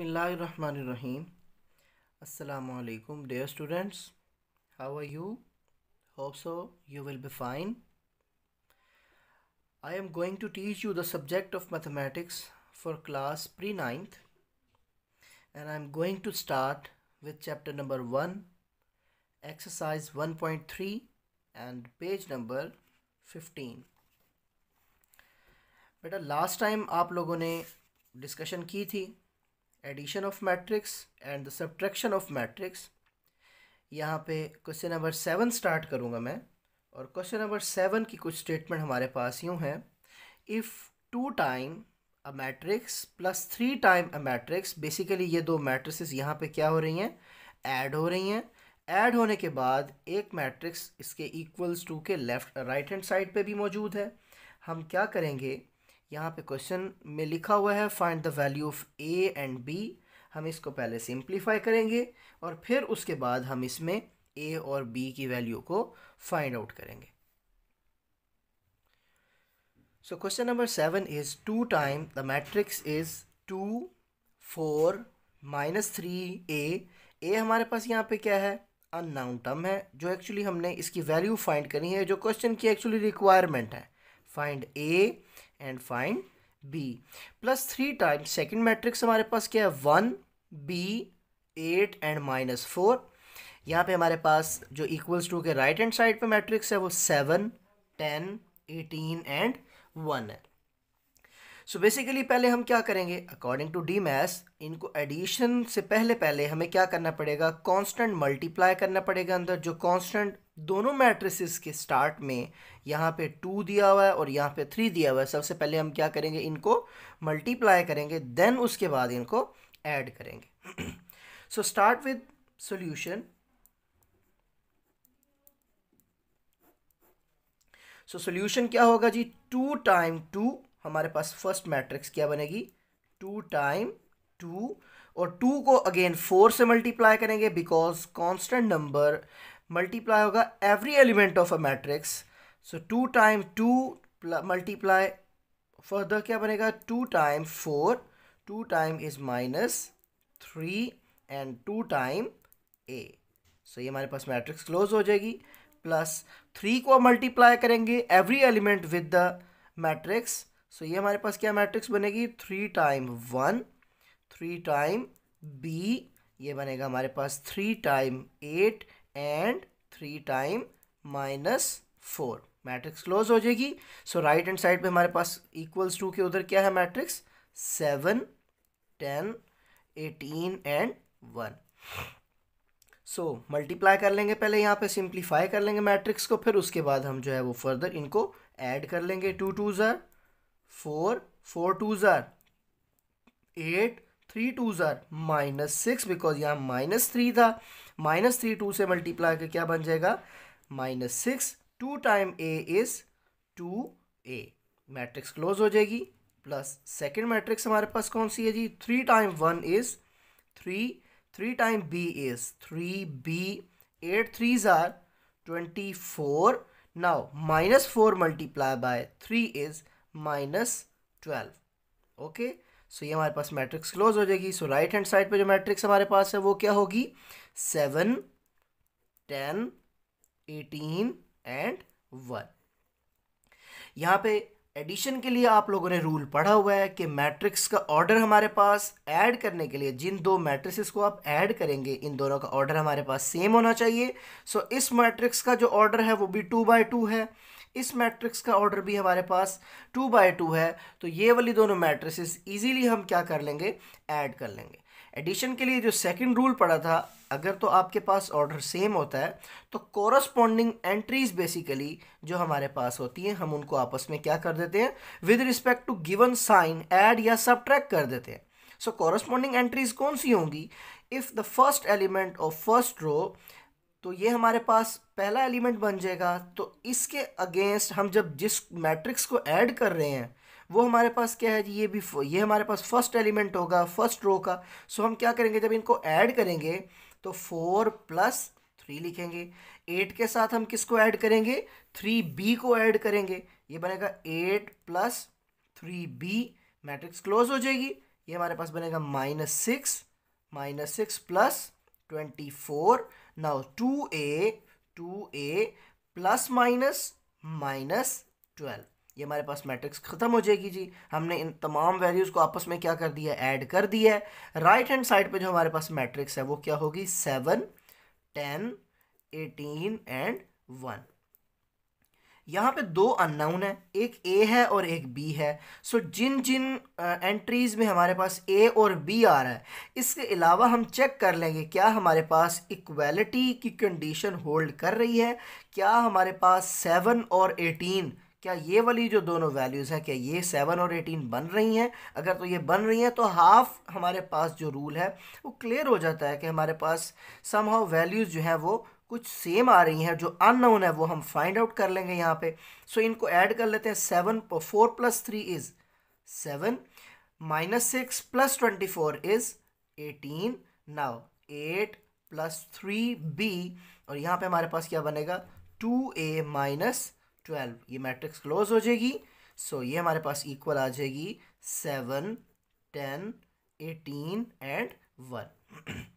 बसमीम् अल्लाम dear students how are you hope so you will be fine I am going to teach you the subject of mathematics for class pre ninth and I am going to start with chapter number one exercise one point three and page number fifteen बेटा last time आप लोगों ने discussion की थी addition of matrix and the subtraction of matrix यहाँ पे question number seven start करूँगा मैं और क्वेश्चन नंबर सेवन की कुछ स्टेटमेंट हमारे पास यूँ हैं if two time A matrix plus three time A matrix basically ये दो मैट्रिक्स यहाँ पे क्या हो रही हैं ऐड हो रही हैं ऐड होने के बाद एक मैट्रिक्स इसके इक्वल्स टू के लेफ्ट राइट हैंड साइड पे भी मौजूद है हम क्या करेंगे यहाँ पे क्वेश्चन में लिखा हुआ है find the value of A and B हम इसको पहले सिंप्लीफाई करेंगे और फिर उसके बाद हम इसमें ए और बी की वैल्यू को फाइंड आउट करेंगे so question number seven is two time the matrix is two four minus three A A हमारे पास यहाँ पे क्या है अननाउन टर्म है जो एक्चुअली हमने इसकी वैल्यू फाइंड करनी है जो क्वेश्चन की एक्चुअली रिक्वायरमेंट है find A and find B plus three times second matrix हमारे पास क्या है one B eight and minus four यहाँ पे हमारे पास जो इक्वल्स टू के राइट हैंड साइड पे मैट्रिक्स है वो seven ten eighteen and one है सो so बेसिकली पहले हम क्या करेंगे अकॉर्डिंग टू डी मैथ्स इनको एडिशन से पहले पहले हमें क्या करना पड़ेगा कांस्टेंट मल्टीप्लाई करना पड़ेगा अंदर जो कांस्टेंट दोनों मैट्रिसेस के स्टार्ट में यहाँ पे टू दिया हुआ है और यहाँ पे थ्री दिया हुआ है सबसे पहले हम क्या करेंगे इनको मल्टीप्लाई करेंगे देन उसके बाद इनको ऐड करेंगे so start with solution so solution solution क्या होगा जी टू टाइम टू हमारे पास फर्स्ट मैट्रिक्स क्या बनेगी टू टाइम टू और टू को अगेन फोर से मल्टीप्लाई करेंगे बिकॉज कॉन्स्टेंट नंबर मल्टीप्लाई होगा every element of a matrix so two time two multiply further क्या बनेगा two time four two time is minus three and two time A so ये हमारे पास matrix close हो जाएगी plus three को multiply करेंगे every element with the matrix so ये हमारे पास क्या मैट्रिक्स बनेगी three time one three time B ये बनेगा हमारे पास three time eight and three time minus four matrix close हो जाएगी सो राइट हैंड साइड पे हमारे पास इक्वल्स टू के उधर क्या है matrix seven ten eighteen and one so multiply कर लेंगे पहले यहाँ पे सिंप्लीफाई कर लेंगे मैट्रिक्स को फिर उसके बाद हम जो है वो फर्दर इनको ऐड कर लेंगे टू टू ज़ार फोर फोर टू ज़ार एट थ्री टू जर माइनस सिक्स बिकॉज यहाँ माइनस थ्री था माइनस थ्री टू से मल्टीप्लाई क्या बन जाएगा minus six two time A is two A matrix close हो जाएगी प्लस सेकेंड मैट्रिक्स हमारे पास कौन सी है जी three time one is three three time B is three B eight three जर twenty four now minus four multiply by three is minus twelve okay so ये हमारे पास मैट्रिक्स क्लोज हो जाएगी सो राइट हैंड साइड पे जो matrix हमारे पास है वो क्या होगी seven ten eighteen and one यहाँ पे एडिशन के लिए आप लोगों ने रूल पढ़ा हुआ है कि मैट्रिक्स का ऑर्डर हमारे पास ऐड करने के लिए जिन दो मैट्रिक्स को आप ऐड करेंगे इन दोनों का ऑर्डर हमारे पास सेम होना चाहिए सो so, इस मैट्रिक्स का जो ऑर्डर है वो भी टू बाय टू है इस मैट्रिक्स का ऑर्डर भी हमारे पास टू बाई टू है तो ये वाली दोनों मैट्रिसेस इजीली हम क्या कर लेंगे ऐड कर लेंगे एडिशन के लिए जो सेकंड रूल पड़ा था अगर तो आपके पास ऑर्डर सेम होता है तो कॉरस्पॉन्डिंग एंट्रीज बेसिकली जो हमारे पास होती हैं हम उनको आपस में क्या कर देते हैं with respect to given sign add या सब कर देते हैं सो कॉरस्पॉन्डिंग एंट्रीज कौन सी होंगी if the first element of first row तो ये हमारे पास पहला एलिमेंट बन जाएगा तो इसके अगेंस्ट हम जब जिस मैट्रिक्स को ऐड कर रहे हैं वो हमारे पास क्या है ये भी ये हमारे पास फर्स्ट एलिमेंट होगा फर्स्ट रो का सो हम क्या करेंगे जब इनको ऐड करेंगे तो फोर प्लस थ्री लिखेंगे एट के साथ हम किसको ऐड करेंगे थ्री बी को ऐड करेंगे ये बनेगा eight plus three B matrix close हो जाएगी ये हमारे पास बनेगा minus six minus six plus twenty four now 2a 2a plus minus minus twelve ये हमारे पास मैट्रिक्स ख़त्म हो जाएगी जी हमने इन तमाम वैल्यूज़ को आपस में क्या कर दिया ऐड कर दिया है राइट हैंड साइड पे जो हमारे पास मैट्रिक्स है वो क्या होगी seven ten eighteen and one यहाँ पे दो अननाउन है एक ए है और एक बी है सो so, जिन जिन एंट्रीज़ में हमारे पास ए और बी आ रहा है इसके अलावा हम चेक कर लेंगे क्या हमारे पास इक्वलिटी की कंडीशन होल्ड कर रही है क्या हमारे पास सेवन और एटीन क्या ये वाली जो दोनों वैल्यूज़ हैं क्या ये सेवन और एटीन बन रही हैं अगर तो ये बन रही हैं तो हाफ हमारे पास जो रूल है वो क्लियर हो जाता है कि हमारे पास सम हाउ वैल्यूज़ जो हैं वो कुछ सेम आ रही हैं जो अननोन है वो हम फाइंड आउट कर लेंगे यहाँ पे सो so, इनको ऐड कर लेते हैं seven four plus three is seven minus six plus twenty four is eighteen now eight plus three b और यहाँ पे हमारे पास क्या बनेगा टू ए माइनस ट्वेल्व ये मैट्रिक्स क्लोज हो जाएगी सो so, ये हमारे पास इक्वल आ जाएगी seven ten eighteen and one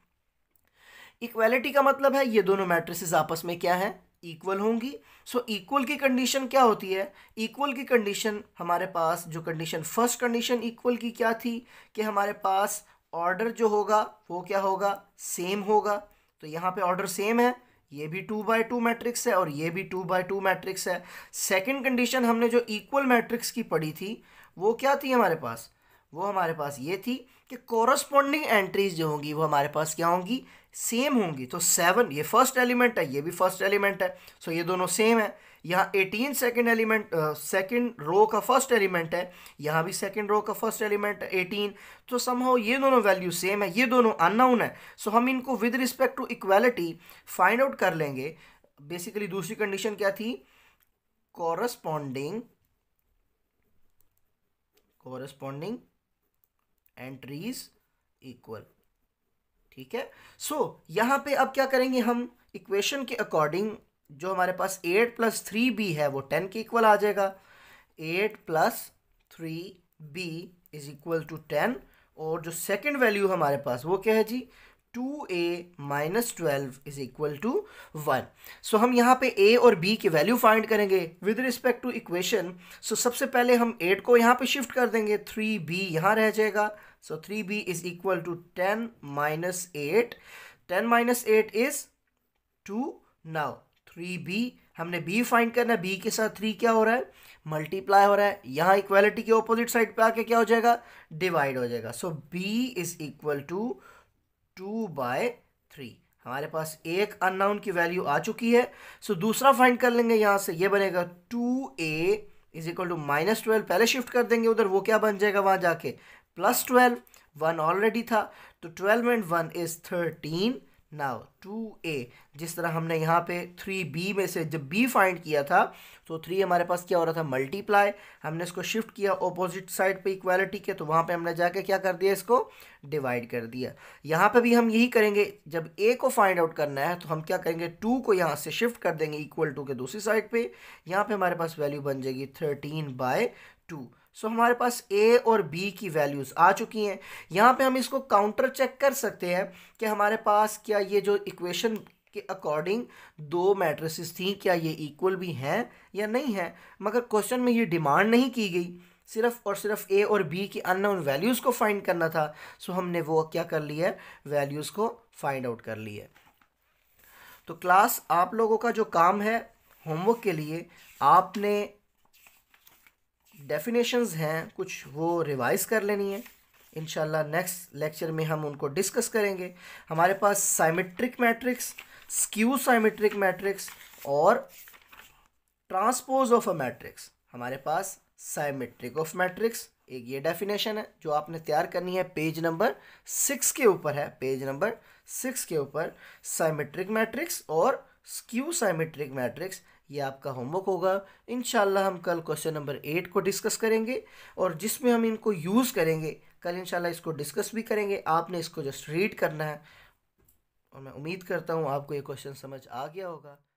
equality का मतलब है ये दोनों मैट्रिसेस आपस में क्या हैं इक्वल होंगी सो so, इक्वल की कंडीशन क्या होती है इक्वल की कंडीशन हमारे पास जो कंडीशन फर्स्ट कंडीशन इक्वल की क्या थी कि हमारे पास ऑर्डर जो होगा वो क्या होगा सेम होगा तो यहाँ पे ऑर्डर सेम है ये भी टू बाई टू मैट्रिक्स है और ये भी टू बाई टू मैट्रिक्स है सेकंड कंडीशन हमने जो इक्वल मैट्रिक्स की पढ़ी थी वो क्या थी हमारे पास वो हमारे पास ये थी कि कॉरस्पॉन्डिंग एंट्रीज जो होंगी वो हमारे पास क्या होंगी सेम होंगी तो सेवन ये फर्स्ट एलिमेंट है ये भी फर्स्ट एलिमेंट है सो ये दोनों सेम है यहाँ eighteen second element second row का फर्स्ट एलिमेंट है यहाँ भी सेकेंड रो का फर्स्ट एलिमेंट है एटीन तो समहाउ ये दोनों वैल्यू सेम है ये दोनों अननाउन है सो so हम इनको with respect to equality find out कर लेंगे बेसिकली दूसरी कंडीशन क्या थी कॉरस्पॉन्डिंग कॉरस्पॉन्डिंग एंट्रीज इक्वल ठीक है सो so, यहाँ पे अब क्या करेंगे हम इक्वेशन के अकॉर्डिंग जो हमारे पास एट प्लस थ्री बी है वो टेन के इक्वल आ जाएगा eight plus three b is equal to ten और जो सेकंड वैल्यू हमारे पास वो क्या है जी two a minus twelve is equal to one so हम यहाँ पे ए और बी की वैल्यू फाइंड करेंगे with respect to equation so सबसे पहले हम एट को यहाँ पे शिफ्ट कर देंगे थ्री बी यहाँ रह जाएगा so three b is equal to ten minus eight ten minus eight is two now three b हमने बी फाइंड करना b बी के साथ थ्री क्या हो रहा है मल्टीप्लाई हो रहा है यहाँ इक्वालिटी के ऑपोजिट साइड पे आके क्या हो जाएगा डिवाइड हो जाएगा so b is equal to two by three हमारे पास एक अननाउन की वैल्यू आ चुकी है सो so, दूसरा फाइंड कर लेंगे यहाँ से ये बनेगा two a is equal to minus twelve पहले शिफ्ट कर देंगे उधर वो क्या बन जाएगा वहाँ जाके प्लस ट्वेल्व वन ऑलरेडी था तो twelve and one is thirteen now two a जिस तरह हमने यहाँ पे थ्री बी में से जब बी फाइंड किया था तो थ्री हमारे पास क्या हो रहा था मल्टीप्लाई हमने इसको शिफ्ट किया ऑपोजिट साइड पे इक्वालिटी के तो वहाँ पे हमने जाके क्या कर दिया इसको डिवाइड कर दिया यहाँ पे भी हम यही करेंगे जब ए को फाइंड आउट करना है तो हम क्या करेंगे टू को यहाँ से शिफ्ट कर देंगे इक्वल टू के दूसरी साइड पर यहाँ पर हमारे पास वैल्यू बन जाएगी थर्टीन बाय टू सो हमारे पास ए और बी की वैल्यूज़ आ चुकी हैं यहाँ पे हम इसको काउंटर चेक कर सकते हैं कि हमारे पास क्या ये जो इक्वेशन के अकॉर्डिंग दो मैट्रिसेस थी क्या ये इक्वल भी हैं या नहीं है मगर क्वेश्चन में ये डिमांड नहीं की गई सिर्फ और सिर्फ ए और बी की अन वैल्यूज़ को फाइंड करना था सो हमने वो क्या कर लिया है वैल्यूज़ को फाइंड आउट कर लिया तो क्लास आप लोगों का जो काम है होमवर्क के लिए आपने डेफिनेशंस हैं कुछ वो रिवाइज़ कर लेनी है इन नेक्स्ट लेक्चर में हम उनको डिस्कस करेंगे हमारे पास symmetric matrix skew symmetric matrix और ट्रांसपोज ऑफ अ मैट्रिक्स हमारे पास साइमेट्रिक ऑफ मैट्रिक्स एक ये डेफिनेशन है जो आपने तैयार करनी है पेज नंबर सिक्स के ऊपर है पेज नंबर सिक्स के ऊपर साइमेट्रिक मैट्रिक्स और स्क्यू साइमेट्रिक मैट्रिक्स ये आपका होमवर्क होगा इन हम कल क्वेश्चन नंबर एट को डिस्कस करेंगे और जिसमें हम इनको यूज़ करेंगे कल इन इसको डिस्कस भी करेंगे आपने इसको जस्ट रीड करना है और मैं उम्मीद करता हूँ आपको ये क्वेश्चन समझ आ गया होगा